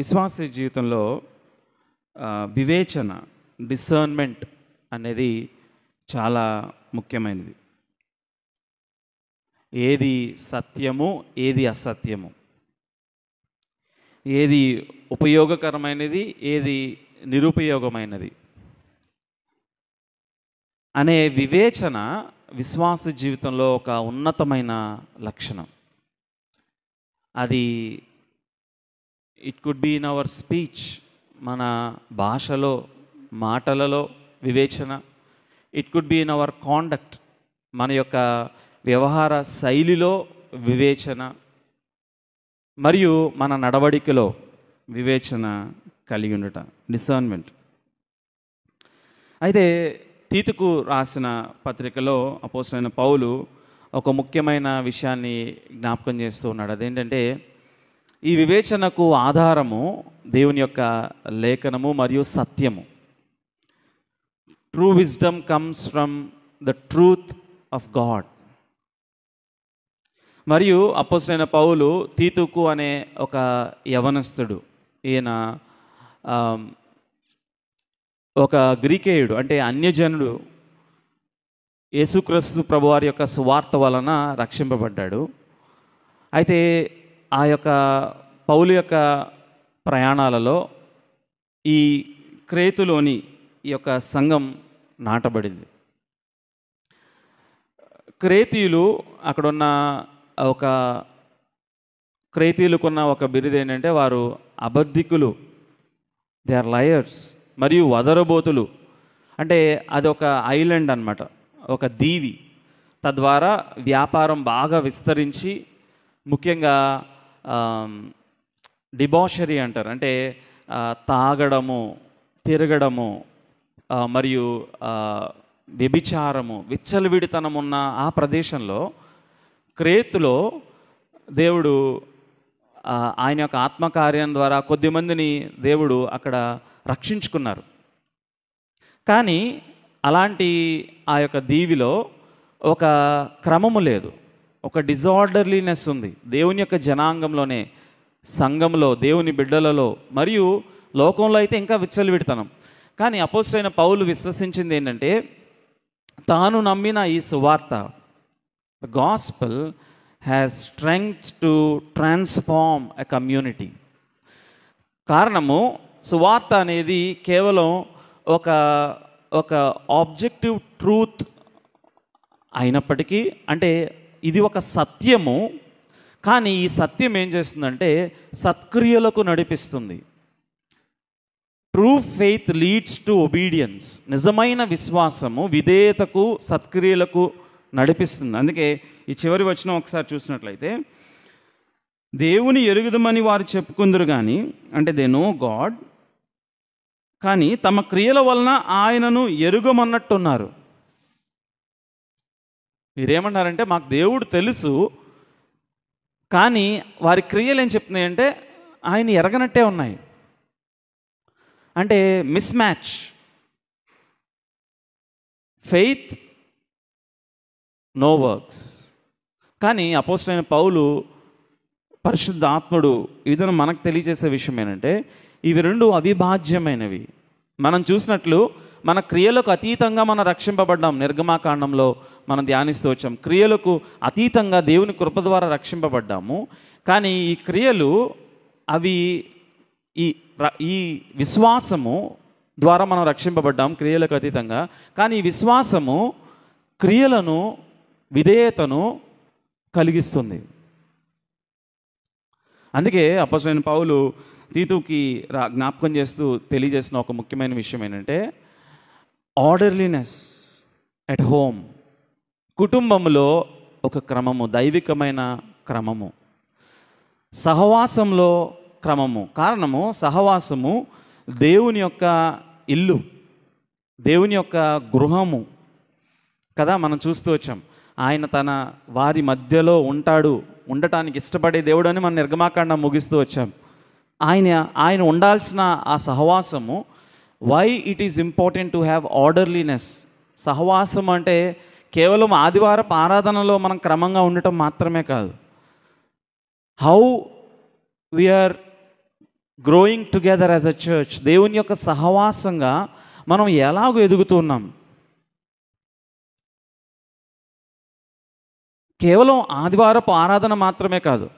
విశ్వాస జీవితంలో వివేచన డిసర్న్మెంట్ అనేది చాలా ముఖ్యమైనది ఏది సత్యము ఏది అసత్యము ఏది ఉపయోగకరమైనది ఏది నిరుపయోగమైనది అనే వివేచన విశ్వాస జీవితంలో ఒక ఉన్నతమైన లక్షణం అది it could be in our speech మన భాషలో మాటలలో వివేచన it could be in our conduct మన యొక్క వ్యవహార శైలిలో వివేచన మరియు మన నడవడికలో వివేచన కలిగి ఉండట డిసర్న్మెంట్ అయితే తీతుకు రాసిన పత్రికలో అపోసరైన పౌలు ఒక ముఖ్యమైన విషయాన్ని జ్ఞాపకం చేస్తూ ఉన్నాడు అదేంటంటే ఈ వివేచనకు ఆధారము దేవుని యొక్క లేఖనము మరియు సత్యము true wisdom comes from the truth of God మరియు అప్పసులైన పౌలు తీతుకు అనే ఒక యవనస్తుడు ఈయన ఒక గ్రీకేయుడు అంటే అన్యజనుడు యేసుక్రీస్తు ప్రభువారి యొక్క సువార్త వలన రక్షింపబడ్డాడు అయితే ఆ యొక్క పౌలు యొక్క ప్రయాణాలలో ఈ క్రేతులోని ఈ యొక్క సంఘం నాటబడింది క్రేతీయులు అక్కడున్న ఒక క్రేతీయులకున్న ఒక బిరుదు ఏంటంటే వారు అబద్ధికులు దే ఆర్ లయర్స్ మరియు వదరబోతులు అంటే అది ఒక ఐలాండ్ అనమాట ఒక దీవి తద్వారా వ్యాపారం బాగా విస్తరించి ముఖ్యంగా డిబాషరీ అంటారు అంటే తాగడము తిరగడము మరియు వ్యభిచారము విచ్చలవిడితనం ఉన్న ఆ ప్రదేశంలో క్రేతులో దేవుడు ఆయన యొక్క ఆత్మకార్యం ద్వారా కొద్దిమందిని దేవుడు అక్కడ రక్షించుకున్నారు కానీ అలాంటి ఆ యొక్క దీవిలో ఒక క్రమము లేదు ఒక డిజార్డర్లీనెస్ ఉంది దేవుని యొక్క జనాంగంలోనే సంఘంలో దేవుని బిడ్డలలో మరియు లోకంలో అయితే ఇంకా విచ్చలవిడతాం కానీ అయిన పౌలు విశ్వసించింది ఏంటంటే తాను నమ్మిన ఈ సువార్త gospel has strength to transform a community కారణము సువార్త అనేది కేవలం ఒక ఒక ఆబ్జెక్టివ్ ట్రూత్ అయినప్పటికీ అంటే ఇది ఒక సత్యము కానీ ఈ సత్యం ఏం చేస్తుందంటే సత్క్రియలకు నడిపిస్తుంది true faith leads to obedience నిజమైన విశ్వాసము విధేయతకు సత్క్రియలకు నడిపిస్తుంది అందుకే ఈ చివరి వచనం ఒకసారి చూసినట్లయితే దేవుని ఎరుగుదమని వారు చెప్పుకుందరు కానీ అంటే దే నో గాడ్ కానీ తమ క్రియల వలన ఆయనను ఎరుగమన్నట్టున్నారు వీరేమన్నారంటే మాకు దేవుడు తెలుసు కానీ వారి క్రియలు ఏం చెప్తున్నాయంటే ఆయన ఎరగనట్టే ఉన్నాయి అంటే mismatch faith no works కానీ అపోస్టైన పౌలు పరిశుద్ధ ఆత్ముడు ఇదను మనకు తెలియజేసే విషయం ఏంటంటే ఇవి రెండు అవిభాజ్యమైనవి మనం చూసినట్లు మన క్రియలకు అతీతంగా మనం రక్షింపబడ్డాం నిర్గమాకాండంలో మనం ధ్యానిస్తూ వచ్చాం క్రియలకు అతీతంగా దేవుని కృప ద్వారా రక్షింపబడ్డాము కానీ ఈ క్రియలు అవి ఈ ఈ విశ్వాసము ద్వారా మనం రక్షింపబడ్డాం క్రియలకు అతీతంగా కానీ ఈ విశ్వాసము క్రియలను విధేయతను కలిగిస్తుంది అందుకే అప్పసైన పావులు తీతుకి జ్ఞాపకం చేస్తూ తెలియజేసిన ఒక ముఖ్యమైన విషయం ఏంటంటే ఆర్డర్లీనెస్ ఎట్ హోమ్ కుటుంబంలో ఒక క్రమము దైవికమైన క్రమము సహవాసంలో క్రమము కారణము సహవాసము దేవుని యొక్క ఇల్లు దేవుని యొక్క గృహము కదా మనం చూస్తూ వచ్చాం ఆయన తన వారి మధ్యలో ఉంటాడు ఉండటానికి ఇష్టపడే దేవుడు అని మనం నిర్గమాకాండం ముగిస్తూ వచ్చాం ఆయన ఆయన ఉండాల్సిన ఆ సహవాసము why it is important to have orderliness సహవాసం అంటే కేవలం ఆదివారం ఆరాధనలో మనం క్రమంగా ఉండటం మాత్రమే కాదు how we are growing together as a church దేవుని యొక్క సహవాసంగా మనం ఎలాగో ఎదుగుతున్నాం కేవలం ఆదివారపు ఆరాధన మాత్రమే కాదు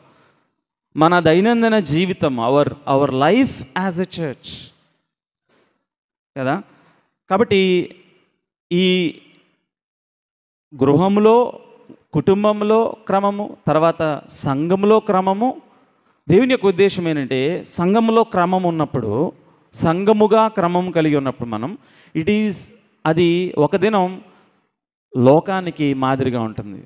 మన దైనందిన జీవితం our our life as a church కదా కాబట్టి ఈ గృహంలో కుటుంబంలో క్రమము తర్వాత సంఘంలో క్రమము దేవుని యొక్క ఉద్దేశం ఏంటంటే సంఘంలో క్రమం ఉన్నప్పుడు సంఘముగా క్రమం కలిగి ఉన్నప్పుడు మనం ఇట్ ఈజ్ అది ఒక దినం లోకానికి మాదిరిగా ఉంటుంది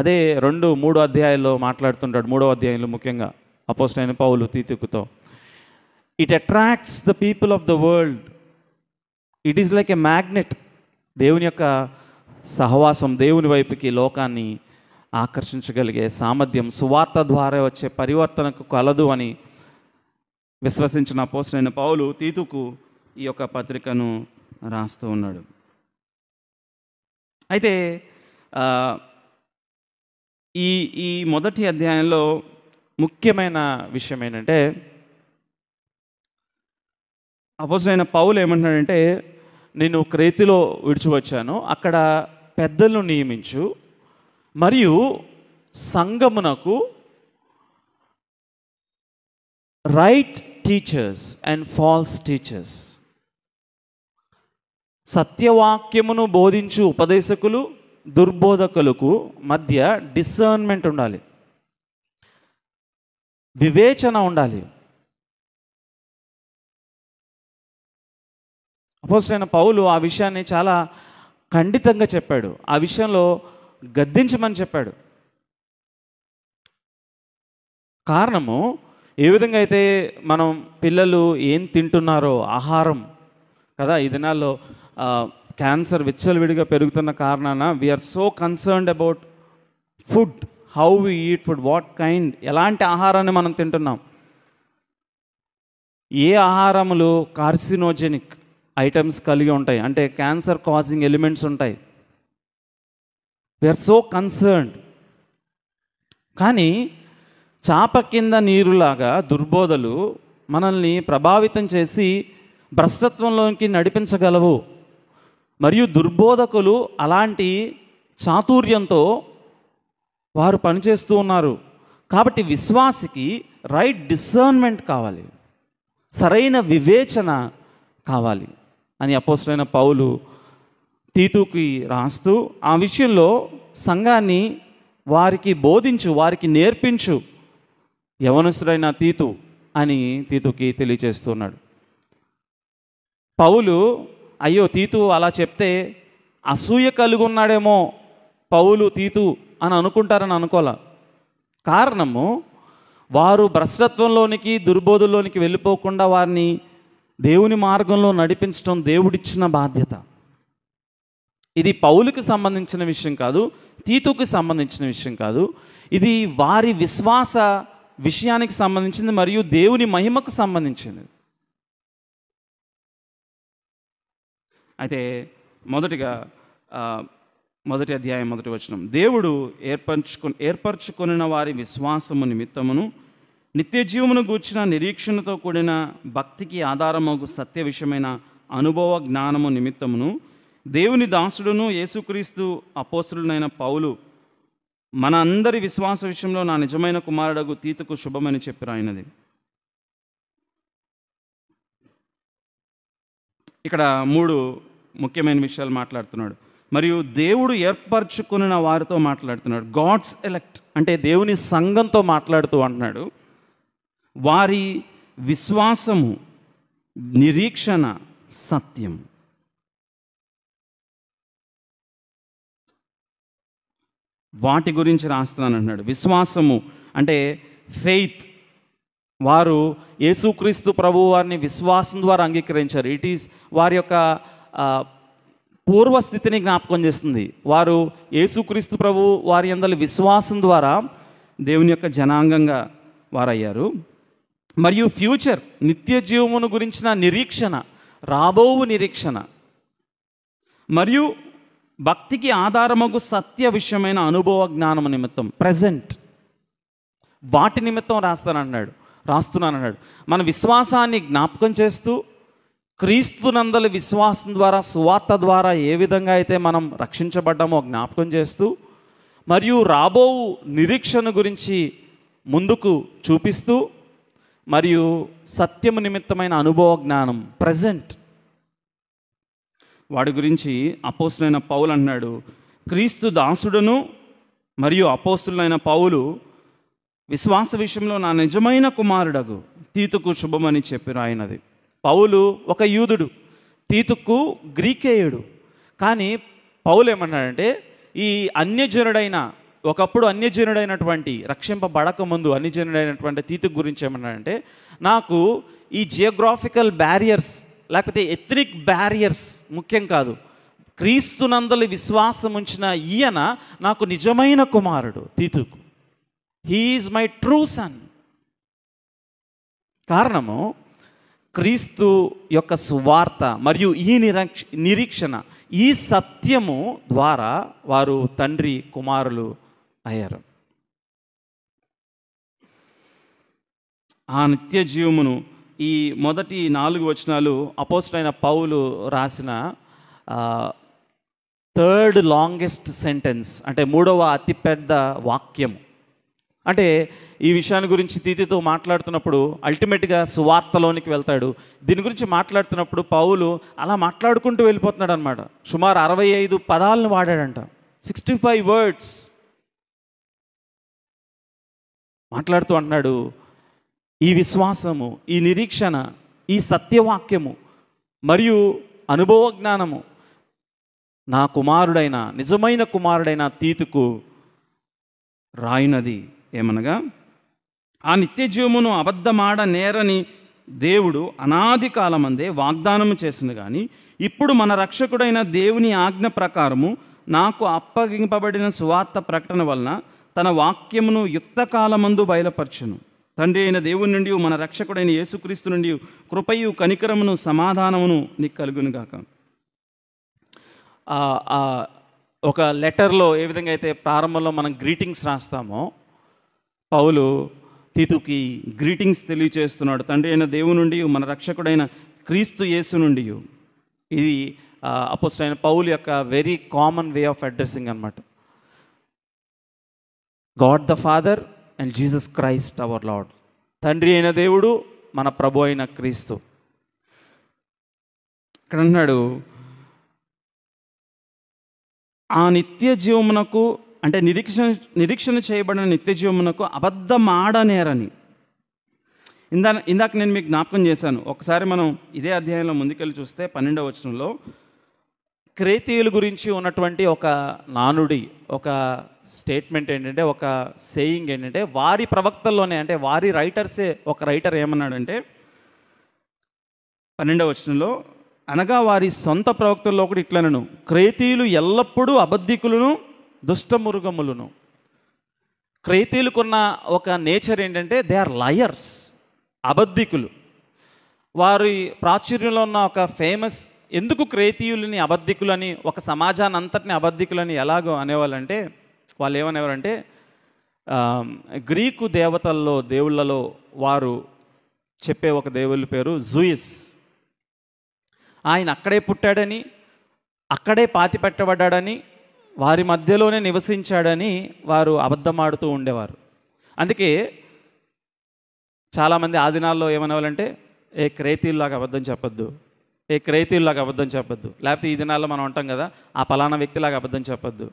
అదే రెండు మూడు అధ్యాయాల్లో మాట్లాడుతుంటాడు మూడో అధ్యాయంలో ముఖ్యంగా అపోస్ట్ అయిన పౌలు తీతిక్కుతో it attracts the people of the world it is like a magnet దేవుని యొక్క సహవాసం దేవుని వైపుకి లోకాన్ని ఆకర్షించగలిగే సామర్థ్యం సువార్త ద్వారా వచ్చే పరివర్తనకు కలదు అని విశ్వసించిన పోస్టైన పౌలు తీతుకు ఈ యొక్క పత్రికను రాస్తూ ఉన్నాడు అయితే ఈ ఈ మొదటి అధ్యాయంలో ముఖ్యమైన విషయం ఏంటంటే అపోజైన పౌలు ఏమంటున్నాడంటే నేను క్రేతిలో విడిచివచ్చాను అక్కడ పెద్దలను నియమించు మరియు సంగమునకు right teachers and false teachers సత్యవాక్యమును బోధించు ఉపదేశకులు దుర్బోధకులకు మధ్య డిసర్న్మెంట్ ఉండాలి వివేచన ఉండాలి అపోసైన పౌలు ఆ విషయాన్ని చాలా ఖండితంగా చెప్పాడు ఆ విషయంలో గద్దించమని చెప్పాడు కారణము ఏ విధంగా అయితే మనం పిల్లలు ఏం తింటున్నారో ఆహారం కదా ఈ దినాల్లో క్యాన్సర్ విచ్చలవిడిగా పెరుగుతున్న కారణాన we are so concerned about food how we eat food what kind ఎలాంటి ఆహారాన్ని మనం తింటున్నాం ఏ ఆహారములు కార్సినోజెనిక్ ఐటమ్స్ కలిగి ఉంటాయి అంటే క్యాన్సర్ కాజింగ్ ఎలిమెంట్స్ ఉంటాయి వీఆర్ సో కన్సర్న్డ్ కానీ చాప కింద నీరులాగా దుర్బోధలు మనల్ని ప్రభావితం చేసి భ్రష్టత్వంలోకి నడిపించగలవు మరియు దుర్బోధకులు అలాంటి చాతుర్యంతో వారు పనిచేస్తూ ఉన్నారు కాబట్టి విశ్వాసికి రైట్ డిసర్న్మెంట్ కావాలి సరైన వివేచన కావాలి అని అపోసలైన పౌలు తీతూకి రాస్తూ ఆ విషయంలో సంఘాన్ని వారికి బోధించు వారికి నేర్పించు యవనసుడైన తీతు అని తీతుకి తెలియచేస్తున్నాడు పౌలు అయ్యో తీతు అలా చెప్తే అసూయ కలిగి ఉన్నాడేమో పౌలు తీతు అని అనుకుంటారని అనుకోలే కారణము వారు భ్రష్టత్వంలోనికి దుర్బోధుల్లోనికి వెళ్ళిపోకుండా వారిని దేవుని మార్గంలో నడిపించడం దేవుడిచ్చిన బాధ్యత ఇది పౌలుకి సంబంధించిన విషయం కాదు తీతుకి సంబంధించిన విషయం కాదు ఇది వారి విశ్వాస విషయానికి సంబంధించింది మరియు దేవుని మహిమకు సంబంధించింది అయితే మొదటిగా మొదటి అధ్యాయం మొదటి వచనం దేవుడు ఏర్పరచుకొని ఏర్పరచుకొనిన వారి విశ్వాసము నిమిత్తమును నిత్య జీవమును గూర్చిన నిరీక్షణతో కూడిన భక్తికి ఆధారమగు సత్య విషయమైన అనుభవ జ్ఞానము నిమిత్తమును దేవుని దాసుడును యేసుక్రీస్తు అపోసుడునైన పౌలు మన అందరి విశ్వాస విషయంలో నా నిజమైన కుమారుడగు తీతకు శుభమని చెప్పి ఆయనది ఇక్కడ మూడు ముఖ్యమైన విషయాలు మాట్లాడుతున్నాడు మరియు దేవుడు ఏర్పరచుకున్న వారితో మాట్లాడుతున్నాడు గాడ్స్ ఎలెక్ట్ అంటే దేవుని సంఘంతో మాట్లాడుతూ అంటున్నాడు వారి విశ్వాసము నిరీక్షణ సత్యం వాటి గురించి రాస్తున్నాను అంటున్నాడు విశ్వాసము అంటే ఫెయిత్ వారు యేసుక్రీస్తు ప్రభు వారిని విశ్వాసం ద్వారా అంగీకరించారు ఇట్ ఈస్ వారి యొక్క పూర్వస్థితిని జ్ఞాపకం చేస్తుంది వారు యేసుక్రీస్తు ప్రభు వారి అందరి విశ్వాసం ద్వారా దేవుని యొక్క జనాంగంగా వారయ్యారు మరియు ఫ్యూచర్ నిత్య జీవమును గురించిన నిరీక్షణ రాబోవు నిరీక్షణ మరియు భక్తికి ఆధారమగు సత్య విషయమైన అనుభవ జ్ఞానం నిమిత్తం ప్రజెంట్ వాటి నిమిత్తం రాస్తానన్నాడు రాస్తున్నానన్నాడు మన విశ్వాసాన్ని జ్ఞాపకం చేస్తూ క్రీస్తునందలి విశ్వాసం ద్వారా సువార్త ద్వారా ఏ విధంగా అయితే మనం రక్షించబడ్డామో జ్ఞాపకం చేస్తూ మరియు రాబోవు నిరీక్షణ గురించి ముందుకు చూపిస్తూ మరియు సత్యము నిమిత్తమైన అనుభవ జ్ఞానం ప్రజెంట్ వాడి గురించి అపోస్తులైన పౌలు అన్నాడు క్రీస్తు దాసుడను మరియు అపోస్తులైన పౌలు విశ్వాస విషయంలో నా నిజమైన కుమారుడగు తీతుకు శుభమని చెప్పిరు ఆయనది పౌలు ఒక యూదుడు తీతుకు గ్రీకేయుడు కానీ పౌలు ఏమన్నాడంటే ఈ అన్యజనుడైన ఒకప్పుడు అన్యజనుడైనటువంటి రక్షింపబడక ముందు అన్యజనుడైనటువంటి తీతు గురించి ఏమన్నాడంటే నాకు ఈ జియోగ్రాఫికల్ బ్యారియర్స్ లేకపోతే ఎథనిక్ బ్యారియర్స్ ముఖ్యం కాదు క్రీస్తునందలి విశ్వాసం ఉంచిన ఈయన నాకు నిజమైన కుమారుడు తీతుకు హీఈస్ మై ట్రూ సన్ కారణము క్రీస్తు యొక్క సువార్త మరియు ఈ నిరక్ష నిరీక్షణ ఈ సత్యము ద్వారా వారు తండ్రి కుమారులు అయ్యారు ఆ నిత్య జీవమును ఈ మొదటి నాలుగు వచనాలు అపోజిట్ పౌలు రాసిన థర్డ్ లాంగెస్ట్ సెంటెన్స్ అంటే మూడవ అతిపెద్ద వాక్యం అంటే ఈ విషయాన్ని గురించి తీతితో మాట్లాడుతున్నప్పుడు అల్టిమేట్గా సువార్తలోనికి వెళ్తాడు దీని గురించి మాట్లాడుతున్నప్పుడు పౌలు అలా మాట్లాడుకుంటూ వెళ్ళిపోతున్నాడు అనమాట సుమారు అరవై ఐదు పదాలను వాడాడంట సిక్స్టీ ఫైవ్ వర్డ్స్ మాట్లాడుతూ అన్నాడు ఈ విశ్వాసము ఈ నిరీక్షణ ఈ సత్యవాక్యము మరియు అనుభవ జ్ఞానము నా కుమారుడైన నిజమైన కుమారుడైన తీతుకు రాయినది ఏమనగా ఆ నిత్య జీవమును అబద్ధమాడ నేరని దేవుడు అనాది కాలమందే వాగ్దానము చేసిన కానీ ఇప్పుడు మన రక్షకుడైన దేవుని ఆజ్ఞ ప్రకారము నాకు అప్పగింపబడిన సువార్త ప్రకటన వలన తన వాక్యమును యుక్తకాలమందు బయలుపరచును తండ్రి అయిన దేవుని నుండి మన రక్షకుడైన యేసుక్రీస్తు నుండి కృపయు కనికరమును సమాధానమును నీకు కలుగునుగాక ఒక లెటర్లో ఏ విధంగా అయితే ప్రారంభంలో మనం గ్రీటింగ్స్ రాస్తామో పౌలు తితుకి గ్రీటింగ్స్ తెలియచేస్తున్నాడు తండ్రి అయిన దేవుని నుండి మన రక్షకుడైన క్రీస్తు యేసు నుండి ఇది అపోస్ట్ అయిన పౌలు యొక్క very common way of addressing అనమాట God the father and Jesus Christ our lord తండ్రి అయిన దేవుడు మన ప్రభు అయిన క్రీస్తు ఇక్కడ అంటున్నాడు ఆ నిత్య జీవమునకు అంటే నిరీక్షణ నిరీక్షణ చేయబడిన నిత్య జీవమునకు అబద్ధం ఆడనేరని ఇందా ఇందాక నేను మీకు జ్ఞాపకం చేశాను ఒకసారి మనం ఇదే అధ్యాయంలో ముందుకెళ్ళి చూస్తే పన్నెండవ వచనంలో క్రేతీయుల గురించి ఉన్నటువంటి ఒక నానుడి ఒక స్టేట్మెంట్ ఏంటంటే ఒక సేయింగ్ ఏంటంటే వారి ప్రవక్తల్లోనే అంటే వారి రైటర్సే ఒక రైటర్ ఏమన్నాడంటే పన్నెండవ వచనంలో అనగా వారి సొంత ప్రవక్తల్లో కూడా ఇట్లనను క్రేతీయులు ఎల్లప్పుడూ అబద్ధికులను దుష్టమురుగములను క్రేతీయులకున్న ఒక నేచర్ ఏంటంటే దే ఆర్ లయర్స్ అబద్ధికులు వారి ప్రాచుర్యంలో ఉన్న ఒక ఫేమస్ ఎందుకు క్రేతీయులని అబద్ధికులని ఒక సమాజాన్ని అంతటిని అబద్ధికులని ఎలాగో అనేవాళ్ళంటే వాళ్ళు ఏమనేవారంటే గ్రీకు దేవతల్లో దేవుళ్ళలో వారు చెప్పే ఒక దేవుళ్ళ పేరు జూయిస్ ఆయన అక్కడే పుట్టాడని అక్కడే పాతి పెట్టబడ్డాడని వారి మధ్యలోనే నివసించాడని వారు అబద్ధమాడుతూ ఉండేవారు అందుకే చాలామంది ఆదినాల్లో ఏమనేవాళ్ళంటే ఏ క్రేతీల్లాగా అబద్ధం చెప్పొద్దు ఏ క్రేతీల్లాగా అబద్ధం చెప్పొద్దు లేకపోతే ఈ దినాల్లో మనం ఉంటాం కదా ఆ పలానా వ్యక్తిలాగా అబద్ధం చెప్పొద్దు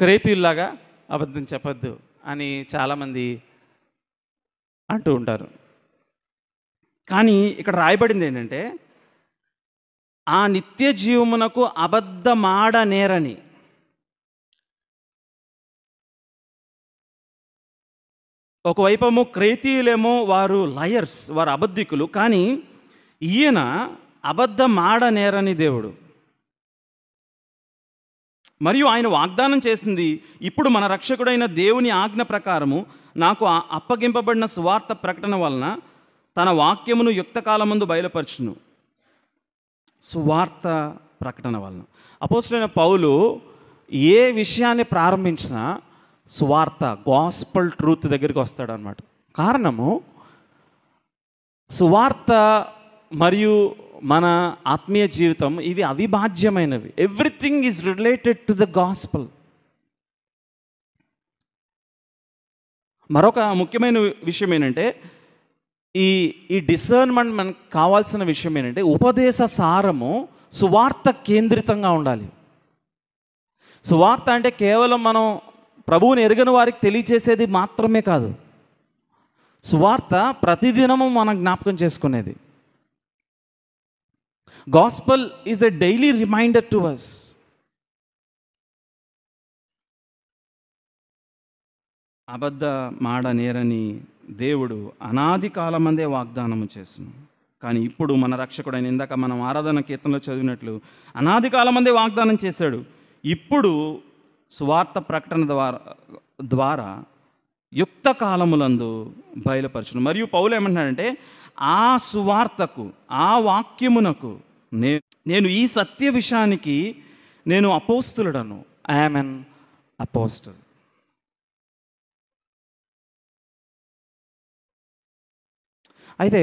క్రేతీల్లాగా అబద్ధం చెప్పద్దు అని చాలామంది అంటూ ఉంటారు కానీ ఇక్కడ రాయబడింది ఏంటంటే ఆ నిత్య జీవమునకు అబద్ధమాడనేరని ఒకవైపము క్రేతీయులేమో వారు లయర్స్ వారు అబద్ధికులు కానీ ఈయన అబద్ధమాడనేరని దేవుడు మరియు ఆయన వాగ్దానం చేసింది ఇప్పుడు మన రక్షకుడైన దేవుని ఆజ్ఞ ప్రకారము నాకు అప్పగింపబడిన సువార్త ప్రకటన వలన తన వాక్యమును ముందు బయలుపరచును సువార్త ప్రకటన వలన అపోసులైన పౌలు ఏ విషయాన్ని ప్రారంభించినా సువార్త గాస్పల్ ట్రూత్ దగ్గరికి వస్తాడు అనమాట కారణము సువార్త మరియు మన ఆత్మీయ జీవితం ఇవి అవిభాజ్యమైనవి everything is related to the gospel మరొక ముఖ్యమైన విషయం ఏంటంటే ఈ ఈ డిసర్న్మెంట్ మనకు కావాల్సిన విషయం ఏంటంటే ఉపదేశ సారము సువార్త కేంద్రితంగా ఉండాలి సువార్త అంటే కేవలం మనం ప్రభువుని ఎరగని వారికి తెలియచేసేది మాత్రమే కాదు సువార్త ప్రతిదినము మనం జ్ఞాపకం చేసుకునేది gospel is a daily reminder to us అబద్ధ మాడ నేరని దేవుడు అనాది కాలమందే వాగ్దానము చేసిన కానీ ఇప్పుడు మన రక్షకుడైన ఇందాక మనం ఆరాధన కీర్తనలో చదివినట్లు అనాది కాలమందే వాగ్దానం చేశాడు ఇప్పుడు సువార్త ప్రకటన ద్వారా ద్వారా యుక్త కాలములందు బయలుపరచును మరియు పౌలు ఏమంటున్నాడంటే ఆ సువార్తకు ఆ వాక్యమునకు నే నేను ఈ సత్య విషయానికి నేను అపోస్తులుడను ఐఎమ్ అన్ అపోస్టల్ అయితే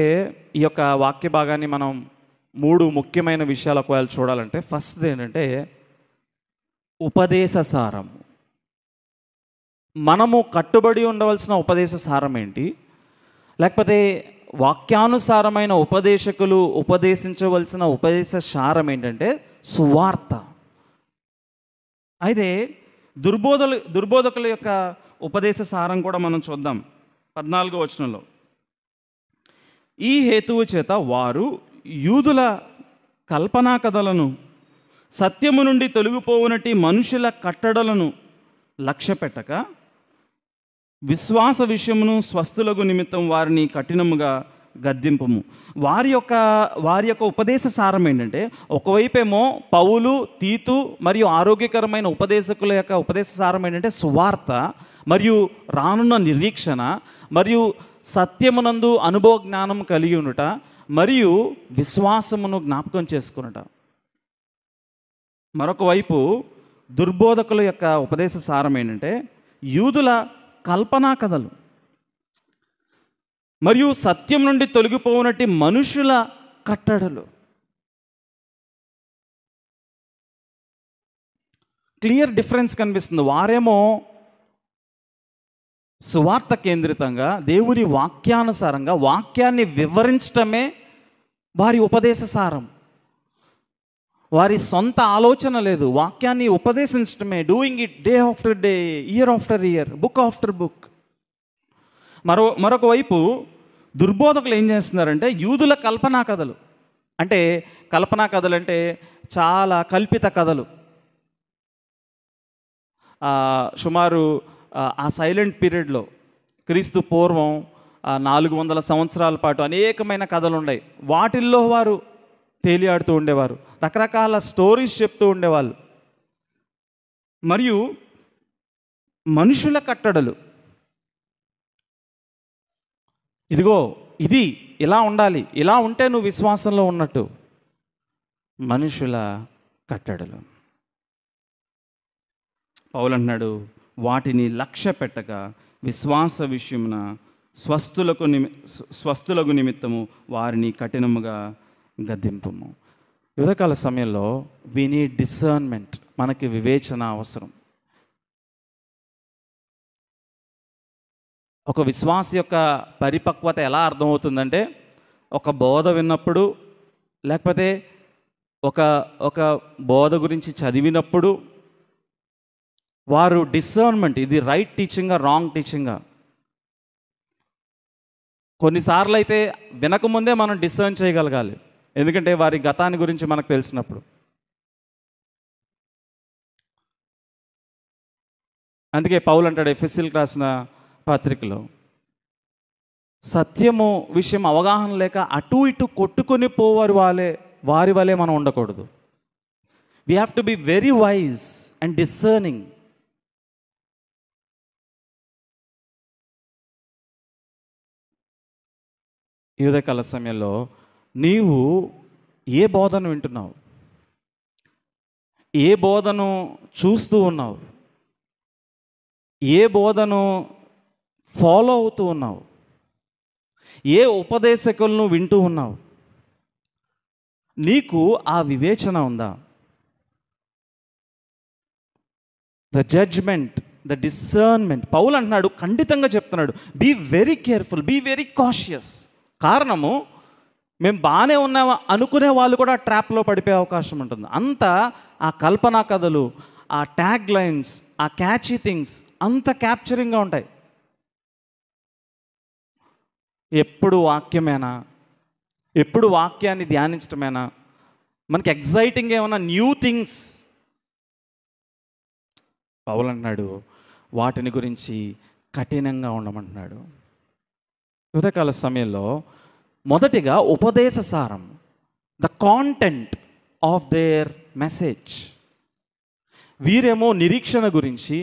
ఈ యొక్క వాక్య భాగాన్ని మనం మూడు ముఖ్యమైన విషయాలు ఒకవేళ చూడాలంటే ఫస్ట్ ఏంటంటే ఉపదేశ సారం మనము కట్టుబడి ఉండవలసిన ఉపదేశ సారం ఏంటి లేకపోతే వాక్యానుసారమైన ఉపదేశకులు ఉపదేశించవలసిన ఉపదేశ సారం ఏంటంటే సువార్త అయితే దుర్బోధలు దుర్బోధకుల యొక్క ఉపదేశ సారం కూడా మనం చూద్దాం పద్నాలుగో వచనంలో ఈ హేతువు చేత వారు యూదుల కల్పనా కథలను సత్యము నుండి తొలగిపోవునటి మనుషుల కట్టడలను లక్ష్య పెట్టక విశ్వాస విషయమును స్వస్థులకు నిమిత్తం వారిని కఠినముగా గద్దింపము వారి యొక్క వారి యొక్క ఉపదేశ సారం ఏంటంటే ఒకవైపేమో పౌలు తీతు మరియు ఆరోగ్యకరమైన ఉపదేశకుల యొక్క ఉపదేశ సారం ఏంటంటే సువార్త మరియు రానున్న నిరీక్షణ మరియు సత్యమునందు అనుభవ జ్ఞానం కలిగి ఉండుట మరియు విశ్వాసమును జ్ఞాపకం చేసుకునుట మరొక వైపు దుర్బోధకుల యొక్క ఉపదేశ సారం ఏంటంటే యూదుల కల్పనా కథలు మరియు సత్యం నుండి తొలగిపోనట్టి మనుషుల కట్టడలు క్లియర్ డిఫరెన్స్ కనిపిస్తుంది వారేమో సువార్త కేంద్రితంగా దేవుని వాక్యానుసారంగా వాక్యాన్ని వివరించటమే వారి ఉపదేశ సారం వారి సొంత ఆలోచన లేదు వాక్యాన్ని ఉపదేశించడమే doing it day after day year after year book after book మరో మరొక వైపు దుర్బోధకులు ఏం చేస్తున్నారంటే యూదుల కల్పనా కథలు అంటే కల్పనా కథలు అంటే చాలా కల్పిత కథలు సుమారు ఆ సైలెంట్ పీరియడ్లో క్రీస్తు పూర్వం నాలుగు వందల సంవత్సరాల పాటు అనేకమైన కథలు ఉన్నాయి వాటిల్లో వారు తేలియాడుతూ ఉండేవారు రకరకాల స్టోరీస్ చెప్తూ ఉండేవాళ్ళు మరియు మనుషుల కట్టడలు ఇదిగో ఇది ఇలా ఉండాలి ఇలా ఉంటే నువ్వు విశ్వాసంలో ఉన్నట్టు మనుషుల కట్టడలు పౌలంటున్నాడు వాటిని లక్ష్య పెట్టగా విశ్వాస విషయమున స్వస్థులకు నిమి స్వస్థులకు నిమిత్తము వారిని కఠినముగా గద్దింపము యువతకాల సమయంలో వినీ డిసర్న్మెంట్ మనకి వివేచన అవసరం ఒక విశ్వాస యొక్క పరిపక్వత ఎలా అర్థమవుతుందంటే ఒక బోధ విన్నప్పుడు లేకపోతే ఒక ఒక బోధ గురించి చదివినప్పుడు వారు డిసర్న్మెంట్ ఇది రైట్ టీచింగా రాంగ్ టీచింగా కొన్నిసార్లు అయితే వినకముందే మనం డిసర్న్ చేయగలగాలి ఎందుకంటే వారి గతాన్ని గురించి మనకు తెలిసినప్పుడు అందుకే పౌలు అంటాడు ఎఫ్ఎస్సీలకు రాసిన పత్రికలో సత్యము విషయం అవగాహన లేక అటు ఇటు కొట్టుకొని పోవారు వాళ్ళే వారి వలే మనం ఉండకూడదు we have to be very wise and discerning ఈ ఉదయకాల సమయంలో నీవు ఏ బోధను వింటున్నావు ఏ బోధను చూస్తూ ఉన్నావు ఏ బోధను ఫాలో అవుతూ ఉన్నావు ఏ ఉపదేశకులను వింటూ ఉన్నావు నీకు ఆ వివేచన ఉందా ద జడ్జ్మెంట్ ద డిసర్న్మెంట్ పౌలు అంటున్నాడు ఖండితంగా చెప్తున్నాడు be very careful be very cautious కారణము మేము బాగానే ఉన్నామా అనుకునే వాళ్ళు కూడా ట్రాప్లో పడిపోయే అవకాశం ఉంటుంది అంత ఆ కల్పనా కథలు ఆ ట్యాగ్ లైన్స్ ఆ క్యాచీ థింగ్స్ అంత క్యాప్చరింగ్గా ఉంటాయి ఎప్పుడు వాక్యమేనా ఎప్పుడు వాక్యాన్ని ధ్యానించడమేనా మనకి ఎగ్జైటింగ్ ఏమైనా న్యూ థింగ్స్ పౌలు అంటున్నాడు వాటిని గురించి కఠినంగా ఉండమంటున్నాడు ఉదయకాల సమయంలో మొదటిగా ఉపదేశ సారం the content of their message వీరేమో నిరీక్షణ గురించి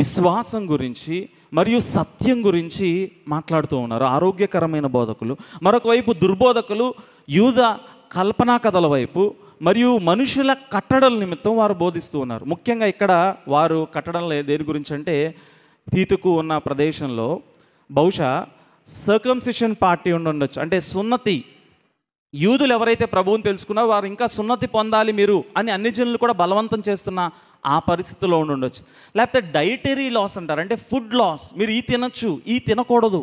విశ్వాసం గురించి మరియు సత్యం గురించి మాట్లాడుతూ ఉన్నారు ఆరోగ్యకరమైన బోధకులు మరొక వైపు దుర్బోధకులు యూద కల్పనా కథల వైపు మరియు మనుషుల కట్టడల నిమిత్తం వారు బోధిస్తూ ఉన్నారు ముఖ్యంగా ఇక్కడ వారు కట్టడం దేని గురించి అంటే తీతుకు ఉన్న ప్రదేశంలో బహుశా సర్కంసిషన్ పార్టీ ఉండి ఉండొచ్చు అంటే సున్నతి యూదులు ఎవరైతే ప్రభువుని తెలుసుకున్నారో వారు ఇంకా సున్నతి పొందాలి మీరు అని అన్ని జనులు కూడా బలవంతం చేస్తున్న ఆ పరిస్థితిలో ఉండి ఉండొచ్చు లేకపోతే డైటరీ లాస్ అంటారు అంటే ఫుడ్ లాస్ మీరు ఈ తినచ్చు ఈ తినకూడదు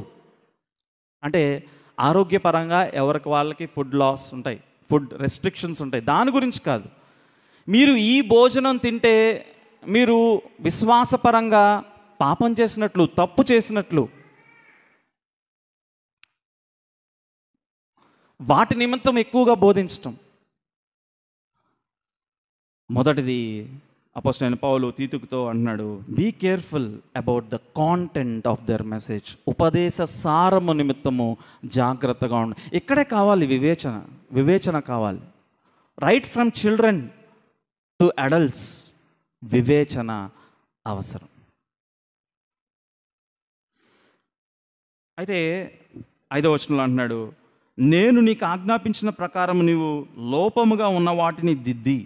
అంటే ఆరోగ్యపరంగా ఎవరికి వాళ్ళకి ఫుడ్ లాస్ ఉంటాయి ఫుడ్ రెస్ట్రిక్షన్స్ ఉంటాయి దాని గురించి కాదు మీరు ఈ భోజనం తింటే మీరు విశ్వాసపరంగా పాపం చేసినట్లు తప్పు చేసినట్లు వాటి నిమిత్తం ఎక్కువగా బోధించటం మొదటిది అపోజిట్ పావులు తీతుకుతో అంటున్నాడు be careful about the content of their message ఉపదేశ సారము నిమిత్తము జాగ్రత్తగా ఉండు ఇక్కడే కావాలి వివేచన వివేచన కావాలి right from children to adults వివేచన అవసరం అయితే ఐదో వచనంలో అంటున్నాడు నేను నీకు ఆజ్ఞాపించిన ప్రకారం నీవు లోపముగా ఉన్న వాటిని దిద్ది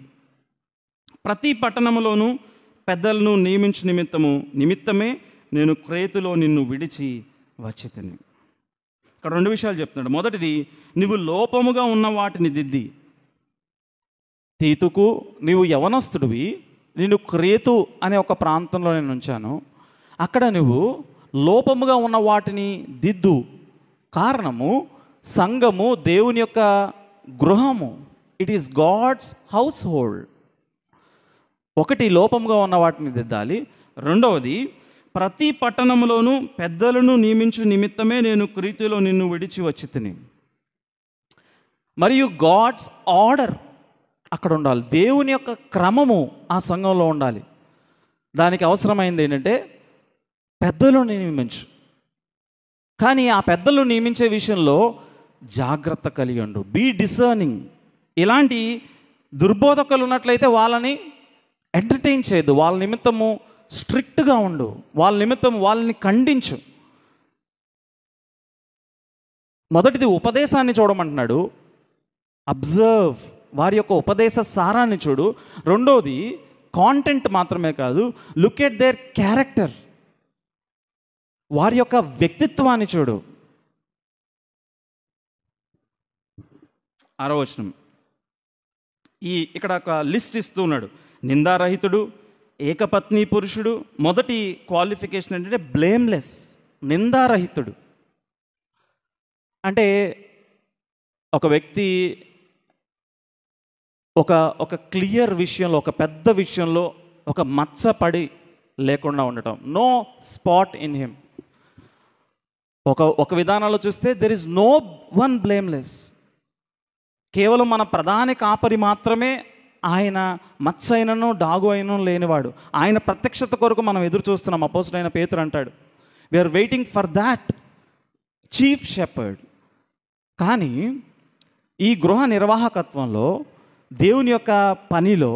ప్రతి పట్టణములోనూ పెద్దలను నియమించు నిమిత్తము నిమిత్తమే నేను క్రేతులో నిన్ను విడిచి వచ్చితిని ఇక్కడ రెండు విషయాలు చెప్తున్నాడు మొదటిది నీవు లోపముగా ఉన్న వాటిని దిద్ది తీతుకు నీవు యవనస్తుడివి నేను క్రేతు అనే ఒక ప్రాంతంలో నేను ఉంచాను అక్కడ నువ్వు లోపముగా ఉన్న వాటిని దిద్దు కారణము సంఘము దేవుని యొక్క గృహము it is God's household ఒకటి లోపంగా ఉన్న వాటిని దిద్దాలి రెండవది ప్రతి పట్టణంలోనూ పెద్దలను నియమించు నిమిత్తమే నేను క్రీతిలో నిన్ను విడిచి వచ్చి తిని మరియు గాడ్స్ ఆర్డర్ అక్కడ ఉండాలి దేవుని యొక్క క్రమము ఆ సంఘంలో ఉండాలి దానికి అవసరమైంది ఏంటంటే పెద్దలను నియమించు కానీ ఆ పెద్దలు నియమించే విషయంలో జాగ్రత్త కలిగి ఉండు బీ డిసర్నింగ్ ఇలాంటి దుర్బోధకులు ఉన్నట్లయితే వాళ్ళని ఎంటర్టైన్ చేయదు వాళ్ళ నిమిత్తము స్ట్రిక్ట్గా ఉండు వాళ్ళ నిమిత్తం వాళ్ళని ఖండించు మొదటిది ఉపదేశాన్ని చూడమంటున్నాడు అబ్జర్వ్ వారి యొక్క ఉపదేశ సారాన్ని చూడు రెండోది కాంటెంట్ మాత్రమే కాదు లుక్ ఎట్ దేర్ క్యారెక్టర్ వారి యొక్క వ్యక్తిత్వాన్ని చూడు ఆరవచనం ఈ ఇక్కడ ఒక లిస్ట్ ఇస్తూ ఉన్నాడు నిందారహితుడు ఏకపత్ని పురుషుడు మొదటి క్వాలిఫికేషన్ ఏంటంటే బ్లేమ్లెస్ నిందారహితుడు అంటే ఒక వ్యక్తి ఒక ఒక క్లియర్ విషయంలో ఒక పెద్ద విషయంలో ఒక మచ్చ పడి లేకుండా ఉండటం నో స్పాట్ ఇన్ హిమ్ ఒక ఒక విధానంలో చూస్తే there is no one blameless కేవలం మన ప్రధాని కాపరి మాత్రమే ఆయన అయినను డాగు అయినను లేనివాడు ఆయన ప్రత్యక్షత కొరకు మనం ఎదురు చూస్తున్నాం అపోజిట్ అయిన పేతురు అంటాడు we are waiting for that chief shepherd కానీ ఈ గృహ నిర్వాహకత్వంలో దేవుని యొక్క పనిలో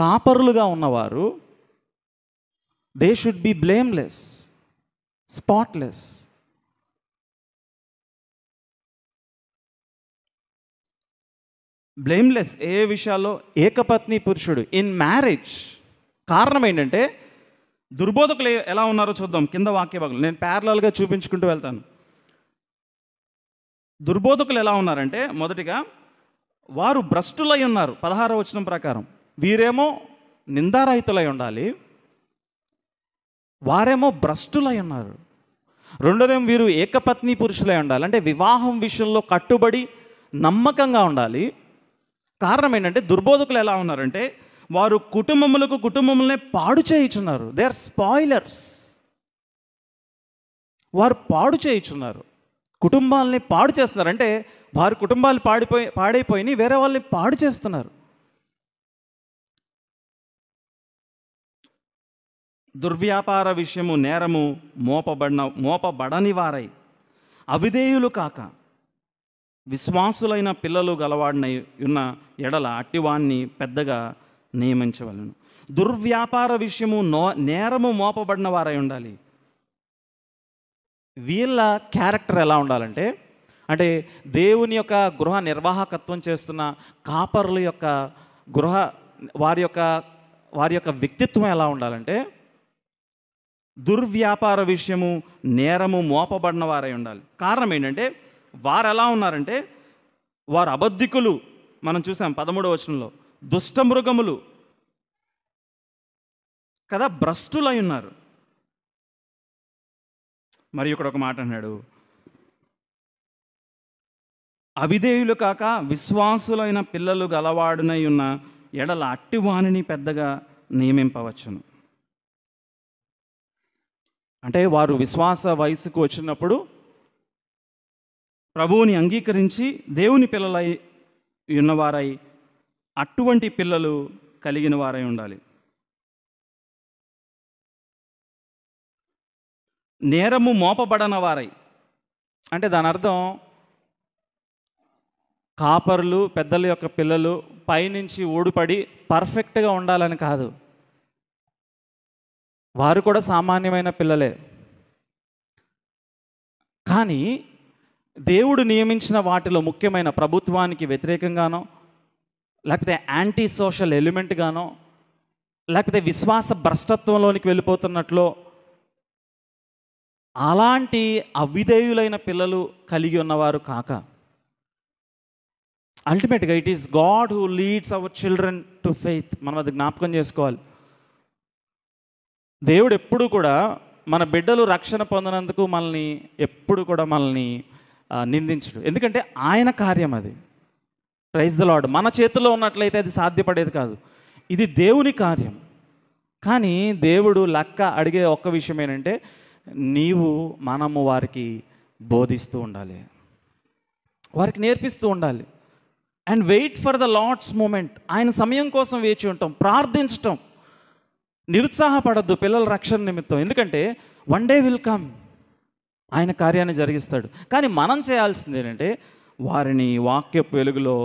కాపరులుగా ఉన్నవారు they should be blameless spotless blameless ఏ విషయాల్లో ఏకపత్ని పురుషుడు ఇన్ మ్యారేజ్ కారణం ఏంటంటే దుర్బోధకులు ఎలా ఉన్నారో చూద్దాం కింద వాక్య భాగం నేను ప్యారలల్గా చూపించుకుంటూ వెళ్తాను దుర్బోధకులు ఎలా ఉన్నారంటే మొదటిగా వారు భ్రష్టులై ఉన్నారు పదహార వచనం ప్రకారం వీరేమో నిందారహితులై ఉండాలి వారేమో భ్రష్టులై ఉన్నారు రెండోదేమో వీరు ఏకపత్ని పురుషులై ఉండాలి అంటే వివాహం విషయంలో కట్టుబడి నమ్మకంగా ఉండాలి కారణం ఏంటంటే దుర్బోధకులు ఎలా ఉన్నారంటే వారు కుటుంబములకు కుటుంబములనే పాడు చేయుచున్నారు దే ఆర్ స్పాయిలర్స్ వారు పాడు చేయించున్నారు కుటుంబాలని పాడు చేస్తున్నారు అంటే వారి కుటుంబాలు పాడిపోయి పాడైపోయి వేరే వాళ్ళని పాడు చేస్తున్నారు దుర్వ్యాపార విషయము నేరము మోపబడిన మోపబడని వారై అవిధేయులు కాక విశ్వాసులైన పిల్లలు గలవాడినై ఉన్న ఎడల అట్టివాణ్ణి పెద్దగా నియమించవలను దుర్వ్యాపార విషయము నో నేరము మోపబడిన వారై ఉండాలి వీళ్ళ క్యారెక్టర్ ఎలా ఉండాలంటే అంటే దేవుని యొక్క గృహ నిర్వాహకత్వం చేస్తున్న కాపర్ల యొక్క గృహ వారి యొక్క వారి యొక్క వ్యక్తిత్వం ఎలా ఉండాలంటే దుర్వ్యాపార విషయము నేరము మోపబడిన వారై ఉండాలి కారణం ఏంటంటే వారు ఎలా ఉన్నారంటే వారు అబద్ధికులు మనం చూసాం పదమూడవ వచనంలో దుష్టమృగములు కదా భ్రష్టులై ఉన్నారు మరి ఇక్కడ ఒక మాట అన్నాడు అవిధేయులు కాక విశ్వాసులైన పిల్లలు గలవాడునై ఉన్న ఎడల అట్టివాణిని పెద్దగా నియమింపవచ్చును అంటే వారు విశ్వాస వయసుకు వచ్చినప్పుడు ప్రభువుని అంగీకరించి దేవుని పిల్లలై ఉన్నవారై అటువంటి పిల్లలు కలిగిన వారై ఉండాలి నేరము మోపబడన వారై అంటే దాని అర్థం కాపర్లు పెద్దల యొక్క పిల్లలు పైనుంచి ఓడిపడి పర్ఫెక్ట్గా ఉండాలని కాదు వారు కూడా సామాన్యమైన పిల్లలే కానీ దేవుడు నియమించిన వాటిలో ముఖ్యమైన ప్రభుత్వానికి వ్యతిరేకంగానో లేకపోతే యాంటీ సోషల్ ఎలిమెంట్గానో లేకపోతే విశ్వాస భ్రష్టత్వంలోనికి వెళ్ళిపోతున్నట్లో అలాంటి అవిధేయులైన పిల్లలు కలిగి ఉన్నవారు కాక అల్టిమేట్గా it is God who leads our children to faith మనం అది జ్ఞాపకం చేసుకోవాలి దేవుడు ఎప్పుడు కూడా మన బిడ్డలు రక్షణ పొందినందుకు మనల్ని ఎప్పుడు కూడా మనల్ని నిందించడు ఎందుకంటే ఆయన కార్యం అది ప్రైజ్ ద లాడ్ మన చేతిలో ఉన్నట్లయితే అది సాధ్యపడేది కాదు ఇది దేవుని కార్యం కానీ దేవుడు లక్క అడిగే ఒక్క విషయం ఏంటంటే నీవు మనము వారికి బోధిస్తూ ఉండాలి వారికి నేర్పిస్తూ ఉండాలి and wait for the lord's moment ఆయన సమయం కోసం వేచి ఉంటాం ప్రార్థించటం నిరుత్సాహపడద్దు పిల్లల రక్షణ నిమిత్తం ఎందుకంటే వన్ డే విల్ కమ్ ఆయన కార్యాన్ని జరిగిస్తాడు కానీ మనం చేయాల్సింది ఏంటంటే వారిని వాక్యపు వెలుగులో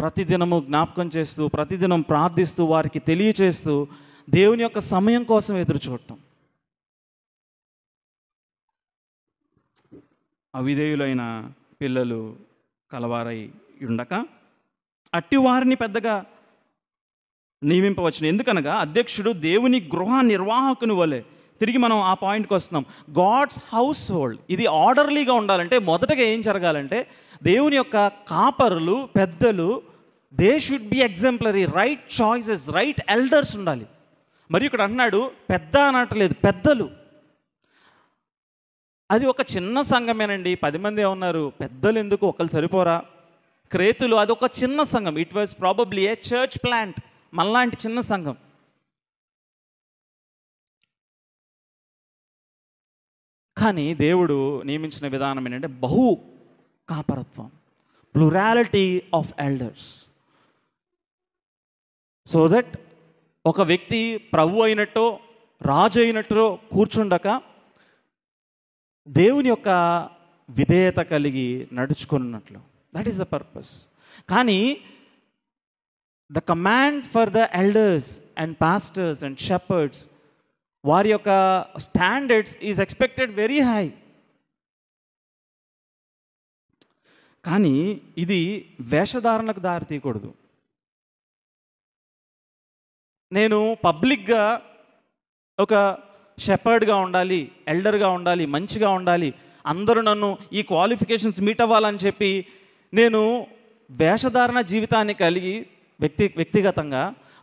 ప్రతిదినము జ్ఞాపకం చేస్తూ ప్రతిదినం ప్రార్థిస్తూ వారికి తెలియచేస్తూ దేవుని యొక్క సమయం కోసం ఎదురు చూడటం అవిధేయులైన పిల్లలు కలవారై ఉండక అట్టివారిని పెద్దగా నియమింపవచ్చును ఎందుకనగా అధ్యక్షుడు దేవుని గృహ నిర్వాహకుని వలె తిరిగి మనం ఆ పాయింట్కి వస్తున్నాం గాడ్స్ హౌస్ హోల్డ్ ఇది ఆర్డర్లీగా ఉండాలంటే మొదటగా ఏం జరగాలంటే దేవుని యొక్క కాపరులు పెద్దలు they should be exemplary right choices right elders ఉండాలి మరి ఇక్కడ అన్నాడు పెద్ద అనట్లేదు పెద్దలు అది ఒక చిన్న సంఘమేనండి పది మంది ఉన్నారు పెద్దలు ఎందుకు ఒకరు సరిపోరా క్రేతులు అది ఒక చిన్న సంఘం it was probably a church plant మళ్ళాంటి చిన్న సంఘం కానీ దేవుడు నియమించిన విధానం ఏంటంటే బహు కాపరత్వం plurality of elders so that ఒక వ్యక్తి ప్రభు అయినట్టో రాజు అయినట్టు కూర్చుండక దేవుని యొక్క విధేయత కలిగి నడుచుకున్నట్లు దట్ ఈస్ ద పర్పస్ కానీ the command for the elders and pastors and shepherds వారి యొక్క standards is expected very high కానీ ఇది వేషధారణకు దారి తీయకూడదు నేను పబ్లిక్గా ఒక షెపర్డ్గా ఉండాలి ఎల్డర్గా ఉండాలి మంచిగా ఉండాలి అందరూ నన్ను ఈ క్వాలిఫికేషన్స్ మీట్ అవ్వాలని చెప్పి నేను వేషధారణ జీవితాన్ని కలిగి వ్యక్తి వ్యక్తిగతంగా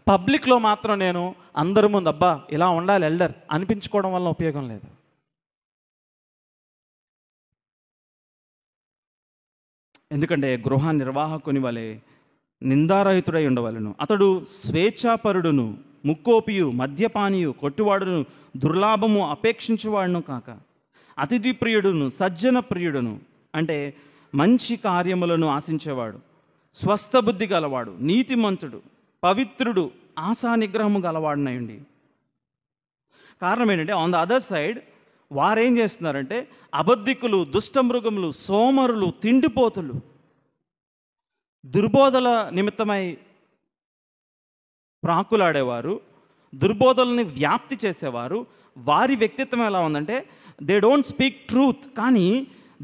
పబ్లిక్లో మాత్రం నేను అందరి ముందు అబ్బా ఇలా ఉండాలి ఎల్డర్ అనిపించుకోవడం వల్ల ఉపయోగం లేదు ఎందుకంటే గృహ నిర్వాహకుని వలె నిందారహితుడై ఉండవలను అతడు స్వేచ్ఛాపరుడును ముక్కోపియు మద్యపానియు కొట్టువాడును దుర్లాభము అపేక్షించువాడును కాక అతిథి ప్రియుడును సజ్జన ప్రియుడును అంటే మంచి కార్యములను ఆశించేవాడు స్వస్థ బుద్ధి గలవాడు నీతిమంతుడు పవిత్రుడు ఆశా నిగ్రహము గలవాడినయండి కారణం ఏంటంటే ఆన్ ద అదర్ సైడ్ వారేం చేస్తున్నారంటే అబద్ధికులు దుష్టమృగములు సోమరులు తిండిపోతులు దుర్బోధల నిమిత్తమై ప్రాకులాడేవారు దుర్బోధలని వ్యాప్తి చేసేవారు వారి వ్యక్తిత్వం ఎలా ఉందంటే దే డోంట్ స్పీక్ ట్రూత్ కానీ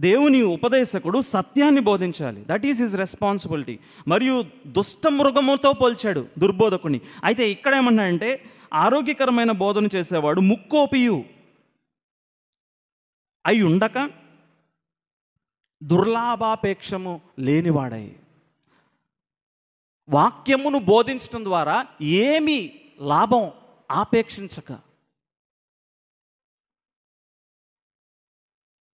దేవుని ఉపదేశకుడు సత్యాన్ని బోధించాలి దట్ ఈస్ హిజ్ రెస్పాన్సిబిలిటీ మరియు దుష్ట మృగముతో పోల్చాడు దుర్బోధకుని అయితే ఇక్కడ ఏమన్నాడంటే ఆరోగ్యకరమైన బోధన చేసేవాడు ముక్కోపియు అయి ఉండక దుర్లాభాపేక్షము లేనివాడై వాక్యమును బోధించడం ద్వారా ఏమి లాభం ఆపేక్షించక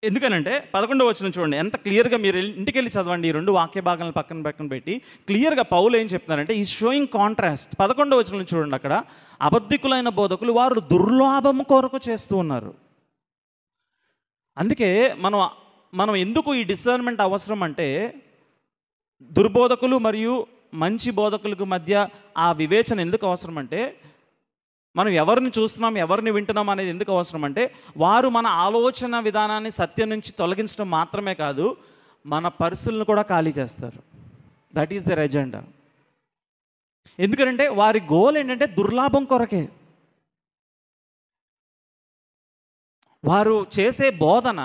ఎందుకనంటే పదకొండవ వచ్చిన చూడండి ఎంత క్లియర్గా మీరు ఇంటికి వెళ్ళి చదవండి ఈ రెండు వాక్య భాగాలను పక్కన పక్కన పెట్టి క్లియర్గా పౌలు ఏం చెప్తున్నారంటే ఈ షోయింగ్ కాంట్రాస్ట్ పదకొండవ వచ్చిన చూడండి అక్కడ అబద్ధికులైన బోధకులు వారు దుర్లాభం కొరకు చేస్తూ ఉన్నారు అందుకే మనం మనం ఎందుకు ఈ డిసర్న్మెంట్ అవసరం అంటే దుర్బోధకులు మరియు మంచి బోధకులకు మధ్య ఆ వివేచన ఎందుకు అవసరం అంటే మనం ఎవరిని చూస్తున్నాం ఎవరిని వింటున్నాం అనేది ఎందుకు అవసరం అంటే వారు మన ఆలోచన విధానాన్ని సత్యం నుంచి తొలగించడం మాత్రమే కాదు మన పర్సులను కూడా ఖాళీ చేస్తారు దట్ ఈస్ దర్ ఎజెండా ఎందుకంటే వారి గోల్ ఏంటంటే దుర్లాభం కొరకే వారు చేసే బోధన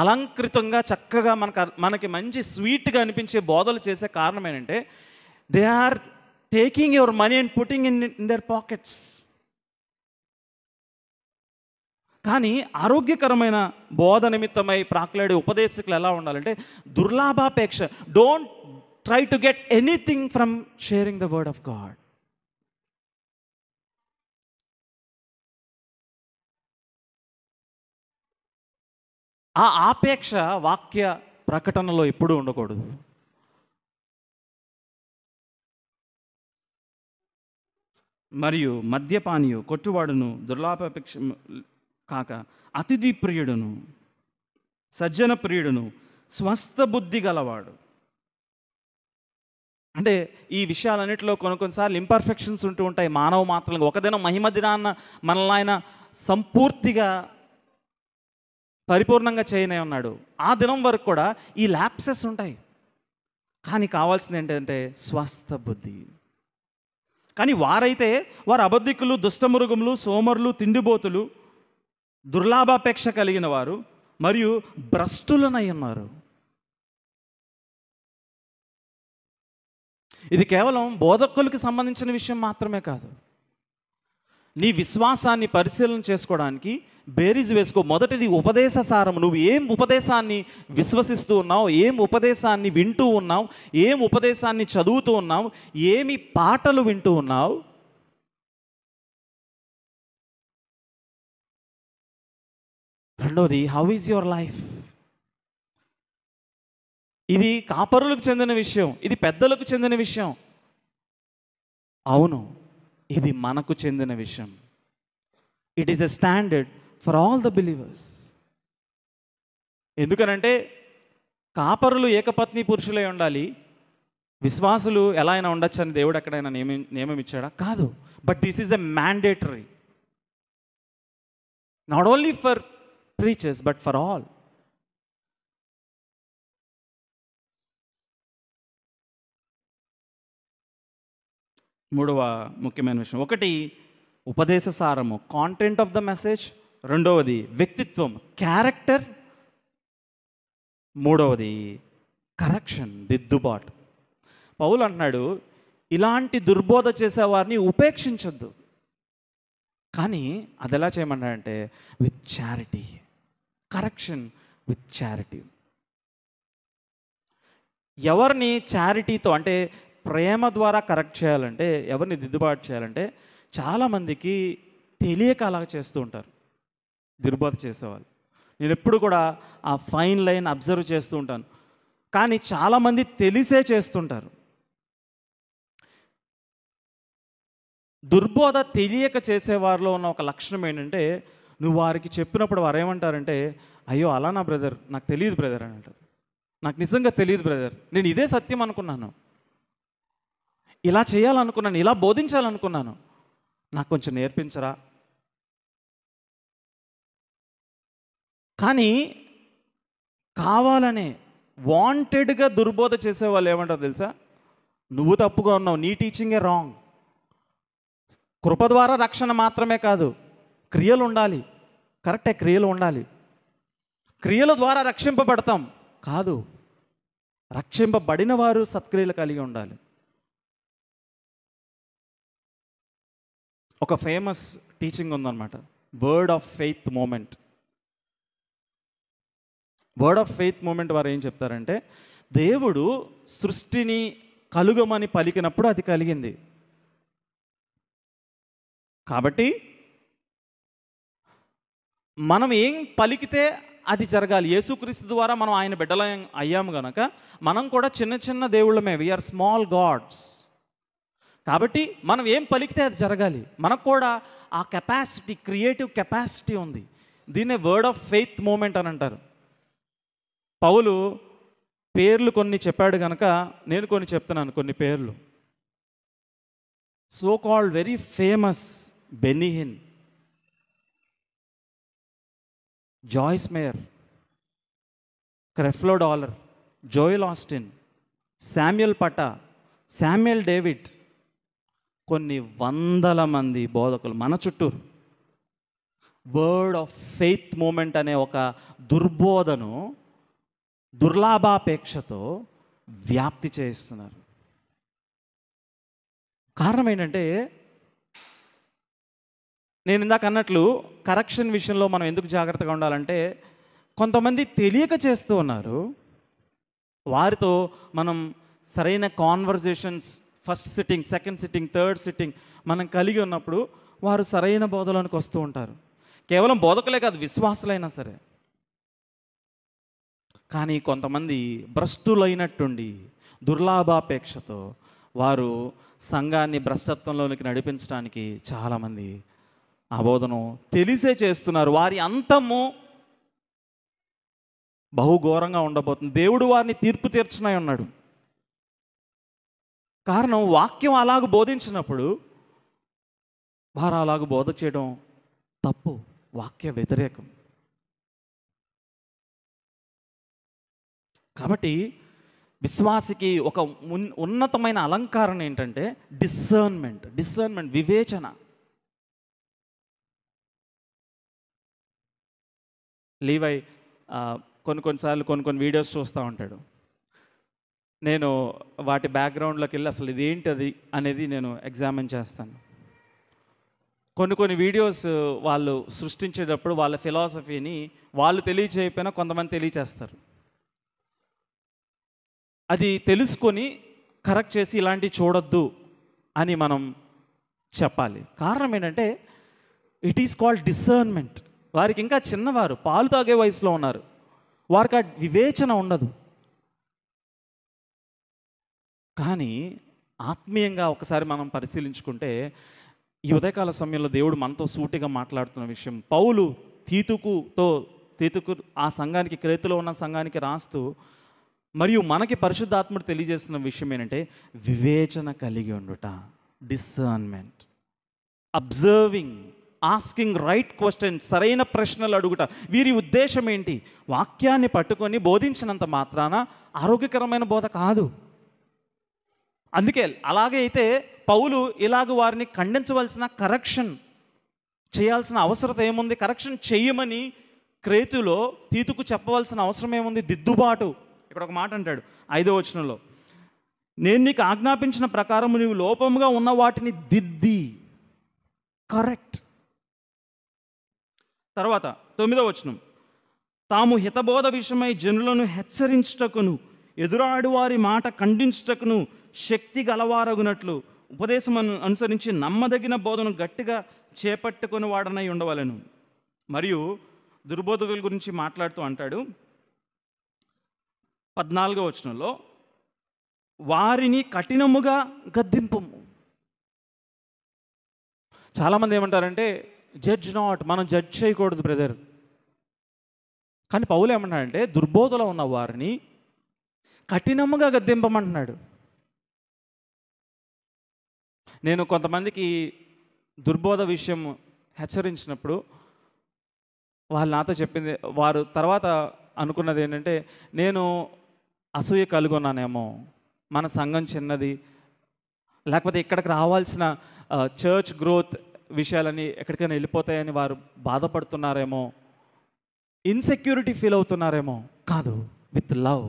అలంకృతంగా చక్కగా మనకు మనకి మంచి స్వీట్గా అనిపించే బోధలు చేసే కారణం ఏంటంటే they are taking your money and putting in in their pockets కానీ ఆరోగ్యకరమైన బోధ నిమిత్తమై ప్రాక్లాడే ఉపదేశకులు ఎలా ఉండాలంటే దుర్లాభాపేక్ష don't try to get anything from sharing the word of God ఆ ఆపేక్ష వాక్య ప్రకటనలో ఎప్పుడూ ఉండకూడదు మరియు మద్యపానియు కొట్టువాడును దుర్లాపేక్ష కాక అతిథి ప్రియుడును సజ్జన ప్రియుడును స్వస్థ బుద్ధి గలవాడు అంటే ఈ విషయాలన్నింటిలో కొన్ని కొన్నిసార్లు ఇంపర్ఫెక్షన్స్ ఉంటూ ఉంటాయి మానవ మాత్రలకు ఒకదిన మహిమ దినాన్న మనల్ని ఆయన సంపూర్తిగా పరిపూర్ణంగా చేయనే ఉన్నాడు ఆ దినం వరకు కూడా ఈ ల్యాప్సెస్ ఉంటాయి కానీ కావాల్సింది ఏంటంటే స్వస్థ బుద్ధి కానీ వారైతే వారు అబద్ధికులు దుష్టమృగములు సోమరులు తిండిబోతులు దుర్లాభాపేక్ష కలిగిన వారు మరియు భ్రష్టులనై ఉన్నారు ఇది కేవలం బోధకులకు సంబంధించిన విషయం మాత్రమే కాదు నీ విశ్వాసాన్ని పరిశీలన చేసుకోవడానికి బేరీజ్ వేసుకో మొదటిది ఉపదేశ సారం నువ్వు ఏం ఉపదేశాన్ని విశ్వసిస్తూ ఉన్నావు ఏం ఉపదేశాన్ని వింటూ ఉన్నావు ఏం ఉపదేశాన్ని చదువుతూ ఉన్నావు ఏమి పాటలు వింటూ ఉన్నావు రెండవది హౌ ఈజ్ యువర్ లైఫ్ ఇది కాపరులకు చెందిన విషయం ఇది పెద్దలకు చెందిన విషయం అవును ఇది మనకు చెందిన విషయం it is a standard for all the believers ఎందుకనంటే కాపరులు ఏకపత్ని పురుషులై ఉండాలి విశ్వాసులు ఎలా అయినా ఉండొచ్చు అని దేవుడు ఎక్కడైనా నియమి నియమం ఇచ్చాడా కాదు but this is a mandatory not only for preaches, but for all. మూడవ ముఖ్యమైన విషయం ఒకటి ఉపదేశ సారము కాంటెంట్ ఆఫ్ ద మెసేజ్ రెండవది వ్యక్తిత్వం క్యారెక్టర్ మూడవది కరెక్షన్ దిద్దుబాటు పౌలు అంటున్నాడు ఇలాంటి దుర్బోధ చేసేవారిని ఉపేక్షించద్దు కానీ అది ఎలా చేయమన్నాడంటే with charity correction with charity ఎవరిని చారిటీతో అంటే ప్రేమ ద్వారా కరెక్ట్ చేయాలంటే ఎవరిని దిద్దుబాటు చేయాలంటే చాలామందికి తెలియక అలాగ చేస్తూ ఉంటారు దిర్బాటు చేసేవాళ్ళు నేను ఎప్పుడు కూడా ఆ ఫైన్ లైన్ అబ్జర్వ్ చేస్తూ ఉంటాను కానీ చాలామంది తెలిసే చేస్తుంటారు దుర్బోధ తెలియక చేసేవారిలో ఉన్న ఒక లక్షణం ఏంటంటే నువ్వు వారికి చెప్పినప్పుడు వారు ఏమంటారంటే అయ్యో అలా నా బ్రదర్ నాకు తెలియదు బ్రదర్ అని అంటారు నాకు నిజంగా తెలియదు బ్రదర్ నేను ఇదే సత్యం అనుకున్నాను ఇలా చేయాలనుకున్నాను ఇలా బోధించాలనుకున్నాను నాకు కొంచెం నేర్పించరా కానీ కావాలనే వాంటెడ్గా దుర్బోధ చేసే వాళ్ళు ఏమంటారు తెలుసా నువ్వు తప్పుగా ఉన్నావు నీ టీచింగే రాంగ్ కృప ద్వారా రక్షణ మాత్రమే కాదు క్రియలు ఉండాలి కరెక్టే క్రియలు ఉండాలి క్రియల ద్వారా రక్షింపబడతాం కాదు రక్షింపబడిన వారు సత్క్రియలు కలిగి ఉండాలి ఒక ఫేమస్ టీచింగ్ ఉందన్నమాట word of faith moment word of faith moment వారు ఏం చెప్తారంటే దేవుడు సృష్టిని కలుగమని పలికినప్పుడు అది కలిగింది కాబట్టి మనం ఏం పలికితే అది జరగాలి యేసుక్రీస్తు ద్వారా మనం ఆయన బిడ్డల అయ్యాము కనుక మనం కూడా చిన్న చిన్న దేవుళ్ళమే వీఆర్ స్మాల్ గాడ్స్ కాబట్టి మనం ఏం పలికితే అది జరగాలి మనకు కూడా ఆ కెపాసిటీ క్రియేటివ్ కెపాసిటీ ఉంది దీన్నే వర్డ్ ఆఫ్ ఫెయిత్ మూమెంట్ అని అంటారు పౌలు పేర్లు కొన్ని చెప్పాడు కనుక నేను కొన్ని చెప్తున్నాను కొన్ని పేర్లు so called very famous Benny Hinn Joyce Meyer Creflo Dollar Joel Osteen Samuel పటా శామ్యుల్ డేవిడ్ కొన్ని వందల మంది బోధకులు మన చుట్టూరు వర్డ్ ఆఫ్ ఫెయిత్ మూమెంట్ అనే ఒక దుర్బోధను దుర్లాభాపేక్షతో వ్యాప్తి చేయిస్తున్నారు కారణం ఏంటంటే నేను ఇందాక అన్నట్లు కరెక్షన్ విషయంలో మనం ఎందుకు జాగ్రత్తగా ఉండాలంటే కొంతమంది తెలియక చేస్తూ ఉన్నారు వారితో మనం సరైన conversations first sitting second sitting third sitting మనం కలిగి ఉన్నప్పుడు వారు సరైన బోధలోనికి వస్తూ ఉంటారు కేవలం బోధకులే కాదు విశ్వాసులైనా సరే కానీ కొంతమంది భ్రష్టులైనట్టుండి దుర్లాభాపేక్షతో వారు సంఘాన్ని భ్రష్టత్వంలోనికి నడిపించడానికి చాలామంది ఆ బోధను తెలిసే చేస్తున్నారు వారి అంతము బహుఘోరంగా ఉండబోతుంది దేవుడు వారిని తీర్పు తీర్చనై ఉన్నాడు కారణం వాక్యం అలాగ బోధించినప్పుడు వారు అలాగ బోధ చేయడం తప్పు వాక్య వ్యతిరేకం కాబట్టి విశ్వాసికి ఒక ఉన్నతమైన అలంకారం ఏంటంటే డిసర్న్మెంట్ డిస్సర్న్మెంట్ వివేచన లీవై కొన్ని కొన్నిసార్లు కొన్ని కొన్ని వీడియోస్ చూస్తూ ఉంటాడు నేను వాటి బ్యాక్గ్రౌండ్లోకి వెళ్ళి అసలు అది అనేది నేను ఎగ్జామిన్ చేస్తాను కొన్ని కొన్ని వీడియోస్ వాళ్ళు సృష్టించేటప్పుడు వాళ్ళ ఫిలాసఫీని వాళ్ళు తెలియచేయకపోయినా కొంతమంది తెలియచేస్తారు అది తెలుసుకొని కరెక్ట్ చేసి ఇలాంటివి చూడొద్దు అని మనం చెప్పాలి కారణం ఏంటంటే ఇట్ ఈస్ కాల్డ్ డిసర్న్మెంట్ వారికి ఇంకా చిన్నవారు పాలు తాగే వయసులో ఉన్నారు వారికి ఆ వివేచన ఉండదు కానీ ఆత్మీయంగా ఒకసారి మనం పరిశీలించుకుంటే ఈ ఉదయకాల సమయంలో దేవుడు మనతో సూటిగా మాట్లాడుతున్న విషయం పౌలు తీతుకుతో తీతుకు ఆ సంఘానికి క్రేతులో ఉన్న సంఘానికి రాస్తూ మరియు మనకి పరిశుద్ధాత్ముడు తెలియజేస్తున్న విషయం ఏంటంటే వివేచన కలిగి ఉండుట discernment observing asking right question సరైన ప్రశ్నలు అడుగుట వీరి ఉద్దేశం ఏంటి వాక్యాన్ని పట్టుకొని బోధించినంత మాత్రాన ఆరోగ్యకరమైన బోధ కాదు అందుకే అలాగే అయితే పౌలు ఇలాగ వారిని ఖండించవలసిన కరెక్షన్ చేయాల్సిన అవసరత ఏముంది కరెక్షన్ చేయమని క్రేతులో తీతుకు చెప్పవలసిన అవసరం ఏముంది దిద్దుబాటు ఇక్కడ ఒక మాట అంటాడు ఐదో వచనంలో నేను నీకు ఆజ్ఞాపించిన ప్రకారం నువ్వు లోపంగా ఉన్న వాటిని దిద్ది కరెక్ట్ తర్వాత తొమ్మిదవ వచనం తాము హితబోధ విషయమై జనులను హెచ్చరించుటకును ఎదురాడు వారి మాట ఖండించుటకును శక్తి గలవారగునట్లు ఉపదేశం అనుసరించి నమ్మదగిన బోధను గట్టిగా చేపట్టుకుని వాడనై ఉండవలను మరియు దుర్బోధకుల గురించి మాట్లాడుతూ అంటాడు పద్నాలుగో వచనంలో వారిని కఠినముగా గద్దింపు చాలామంది ఏమంటారంటే జడ్జ్ నాట్ మనం జడ్జ్ చేయకూడదు బ్రదర్ కానీ పౌలు ఏమంటాడంటే దుర్బోధలో ఉన్న వారిని కఠినముగా గద్దెంపమంటున్నాడు నేను కొంతమందికి దుర్బోధ విషయం హెచ్చరించినప్పుడు వాళ్ళు నాతో చెప్పింది వారు తర్వాత అనుకున్నది ఏంటంటే నేను అసూయ కలుగొన్నానేమో మన సంఘం చిన్నది లేకపోతే ఇక్కడికి రావాల్సిన చర్చ్ గ్రోత్ విషయాలన్నీ ఎక్కడికైనా వెళ్ళిపోతాయని వారు బాధపడుతున్నారేమో ఇన్సెక్యూరిటీ ఫీల్ అవుతున్నారేమో కాదు with love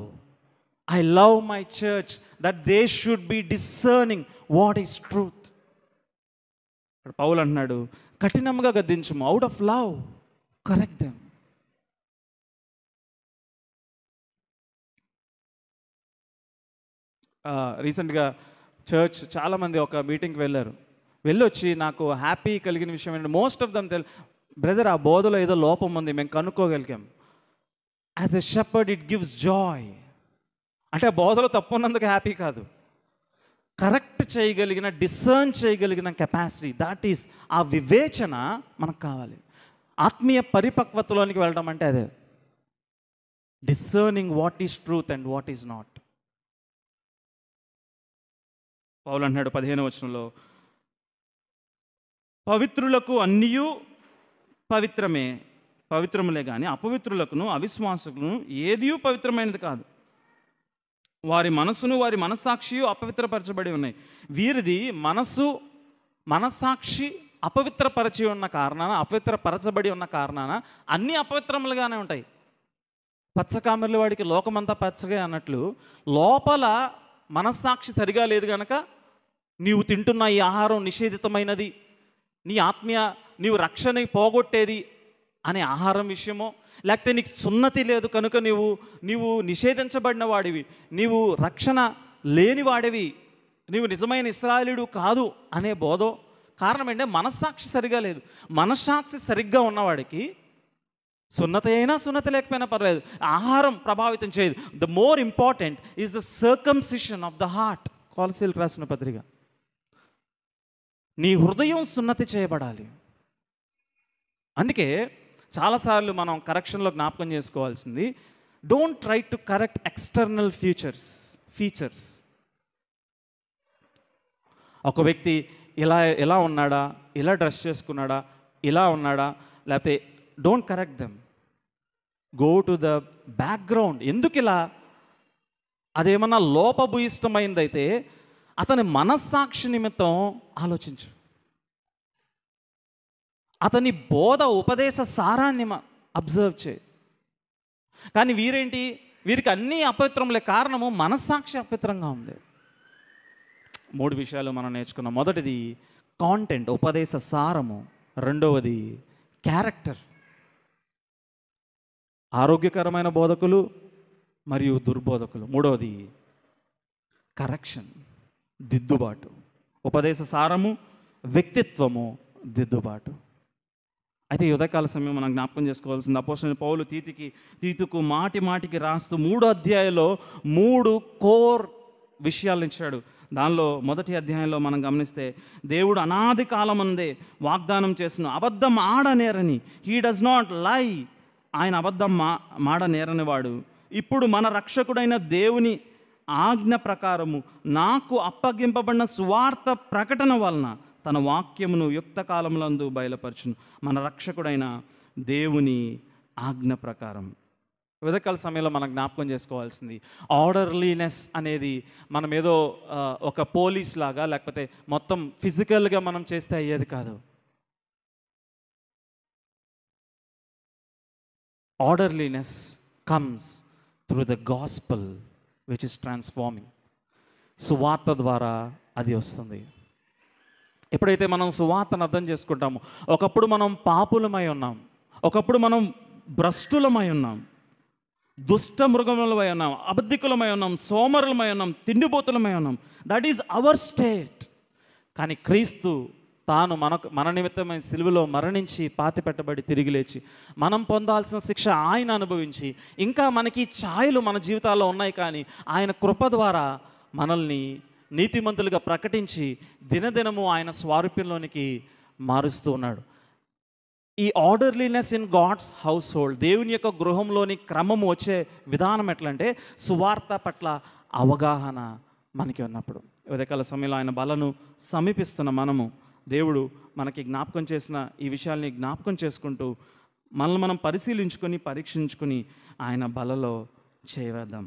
I love my church that they should be discerning what is truth Paul అంటున్నాడు కఠినంగా గద్దించము out of love correct them రీసెంట్గా చర్చ్ చాలామంది ఒక మీటింగ్కి వెళ్ళారు వెళ్ళొచ్చి నాకు హ్యాపీ కలిగిన విషయం ఏంటంటే మోస్ట్ ఆఫ్ దమ్ తెల్ బ్రదర్ ఆ బోధలో ఏదో లోపం ఉంది మేము కనుక్కోగలిగాం as a shepherd it gives joy అంటే ఆ బోధలో తప్పు ఉన్నందుకు హ్యాపీ కాదు కరెక్ట్ చేయగలిగిన డిసర్న్ చేయగలిగిన కెపాసిటీ దాట్ ఈస్ ఆ వివేచన మనకు కావాలి ఆత్మీయ పరిపక్వతలోనికి వెళ్ళడం అంటే అదే discerning what is truth and what is not పౌలు అంటున్నాడు పదిహేను వచనంలో పవిత్రులకు అన్నీయు పవిత్రమే పవిత్రములే కానీ అపవిత్రులకును అవిశ్వాసకులను ఏదియూ పవిత్రమైనది కాదు వారి మనసును వారి మనస్సాక్షియు అపవిత్రపరచబడి ఉన్నాయి వీరిది మనస్సు మనస్సాక్షి అపవిత్రపరచి ఉన్న కారణాన అపవిత్రపరచబడి ఉన్న కారణాన అన్నీ అపవిత్రములుగానే ఉంటాయి పచ్చకామెర్ల వాడికి లోకమంతా పచ్చగా అన్నట్లు లోపల మనస్సాక్షి సరిగా లేదు కనుక నీవు తింటున్న ఈ ఆహారం నిషేధితమైనది నీ ఆత్మీయ నీవు రక్షణ పోగొట్టేది అనే ఆహారం విషయమో లేకపోతే నీకు సున్నతి లేదు కనుక నీవు నీవు నిషేధించబడిన వాడివి నీవు రక్షణ లేని వాడివి నీవు నిజమైన ఇస్రాయలుడు కాదు అనే బోధో కారణం ఏంటంటే మనస్సాక్షి సరిగా లేదు మనస్సాక్షి సరిగ్గా ఉన్నవాడికి సున్నత అయినా సున్నత లేకపోయినా పర్వాలేదు ఆహారం ప్రభావితం చేయదు the more important is the circumcision of the heart కోలసీలకు రాసిన పత్రిక నీ హృదయం సున్నతి చేయబడాలి అందుకే చాలాసార్లు మనం కరెక్షన్లో జ్ఞాపకం చేసుకోవాల్సింది don't try to correct external futures features ఒక వ్యక్తి ఇలా ఎలా ఉన్నాడా ఇలా డ్రెస్ చేసుకున్నాడా ఇలా ఉన్నాడా లేకపోతే don't correct them go to the background ఎందుకు ఇలా అదేమన్నా లోపభూయిష్టమైందైతే అతని మనస్సాక్షి నిమిత్తం ఆలోచించు అతని బోధ ఉపదేశ సారాన్ని అబ్జర్వ్ చే కానీ వీరేంటి వీరికి అన్ని అపవిత్రములే కారణము మనస్సాక్షి అపవిత్రంగా ఉంది మూడు విషయాలు మనం నేర్చుకున్నాం మొదటిది కాంటెంట్ ఉపదేశ సారము రెండవది క్యారెక్టర్ ఆరోగ్యకరమైన బోధకులు మరియు దుర్బోధకులు మూడవది కరెక్షన్ దిద్దుబాటు ఉపదేశ సారము వ్యక్తిత్వము దిద్దుబాటు అయితే యుధకాల సమయం మనం జ్ఞాపకం చేసుకోవాల్సింది అపోసిన పౌలు తీతికి తీతుకు మాటి మాటికి రాస్తూ మూడు అధ్యాయంలో మూడు కోర్ విషయాలు ఇచ్చాడు దానిలో మొదటి అధ్యాయంలో మనం గమనిస్తే దేవుడు అనాది కాలం అందే వాగ్దానం చేసిన అబద్ధం ఆడనేరని హీ డస్ నాట్ లై ఆయన అబద్ధం మా మాడనేరని వాడు ఇప్పుడు మన రక్షకుడైన దేవుని ఆజ్ఞ ప్రకారము నాకు అప్పగింపబడిన సువార్త ప్రకటన వలన తన వాక్యమును యుక్త కాలములందు బయలుపరచును మన రక్షకుడైన దేవుని ఆజ్ఞ ప్రకారం ఉదకాల సమయంలో మనం జ్ఞాపకం చేసుకోవాల్సింది ఆర్డర్లీనెస్ అనేది మనం ఏదో ఒక పోలీస్ లాగా లేకపోతే మొత్తం ఫిజికల్గా మనం చేస్తే అయ్యేది కాదు orderliness comes through the gospel which is transforming సువార్త ద్వారా అది వస్తుంది ఎప్పుడైతే మనం సువార్తను అర్థం చేసుకుంటామో ఒకప్పుడు మనం పాపులమై ఉన్నాం ఒకప్పుడు మనం భ్రష్టులమై ఉన్నాం దుష్ట మృగములమై ఉన్నాం అబద్ధికులమై ఉన్నాం సోమరులమై ఉన్నాం తిండిపోతులమై ఉన్నాం దట్ ఈజ్ అవర్ స్టేట్ కానీ క్రీస్తు తాను మన మన నిమిత్తమైన సిలువలో మరణించి పాతి పెట్టబడి తిరిగి లేచి మనం పొందాల్సిన శిక్ష ఆయన అనుభవించి ఇంకా మనకి ఛాయలు మన జీవితాల్లో ఉన్నాయి కానీ ఆయన కృప ద్వారా మనల్ని నీతిమంతులుగా ప్రకటించి దినదినము ఆయన స్వారూప్యంలోనికి మారుస్తూ ఉన్నాడు ఈ orderliness in God's household దేవుని యొక్క గృహంలోని క్రమం వచ్చే విధానం ఎట్లంటే సువార్త పట్ల అవగాహన మనకి ఉన్నప్పుడు ఉదయకాల సమయంలో ఆయన బలను సమీపిస్తున్న మనము దేవుడు మనకి జ్ఞాపకం చేసిన ఈ విషయాల్ని జ్ఞాపకం చేసుకుంటూ మనల్ని మనం పరిశీలించుకొని పరీక్షించుకొని ఆయన బలలో చేయవేద్దాం